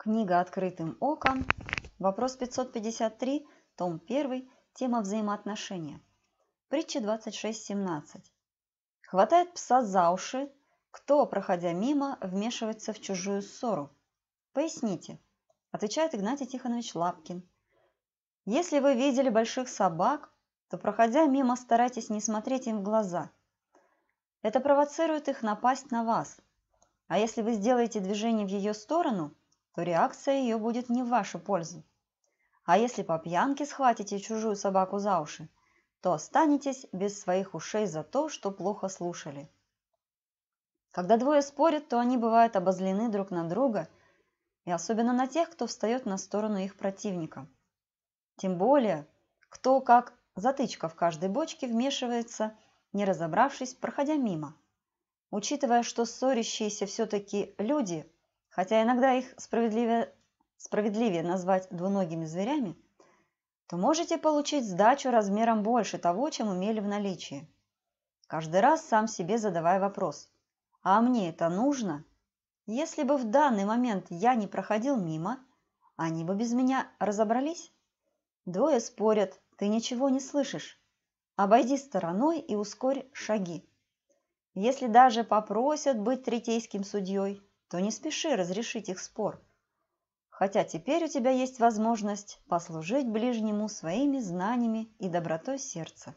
Книга «Открытым оком». Вопрос 553, том 1, тема взаимоотношения. Притча 26.17. Хватает пса за уши, кто, проходя мимо, вмешивается в чужую ссору. Поясните, отвечает Игнатий Тихонович Лапкин. Если вы видели больших собак, то, проходя мимо, старайтесь не смотреть им в глаза. Это провоцирует их напасть на вас. А если вы сделаете движение в ее сторону – то реакция ее будет не в вашу пользу. А если по пьянке схватите чужую собаку за уши, то останетесь без своих ушей за то, что плохо слушали. Когда двое спорят, то они бывают обозлены друг на друга, и особенно на тех, кто встает на сторону их противника. Тем более, кто как затычка в каждой бочке вмешивается, не разобравшись, проходя мимо. Учитывая, что ссорящиеся все-таки люди, Хотя иногда их справедливее, справедливее назвать двуногими зверями, то можете получить сдачу размером больше того, чем умели в наличии. Каждый раз сам себе задавая вопрос «А мне это нужно?» Если бы в данный момент я не проходил мимо, они бы без меня разобрались. Двое спорят, ты ничего не слышишь. Обойди стороной и ускорь шаги. Если даже попросят быть третейским судьей, то не спеши разрешить их спор. Хотя теперь у тебя есть возможность послужить ближнему своими знаниями и добротой сердца.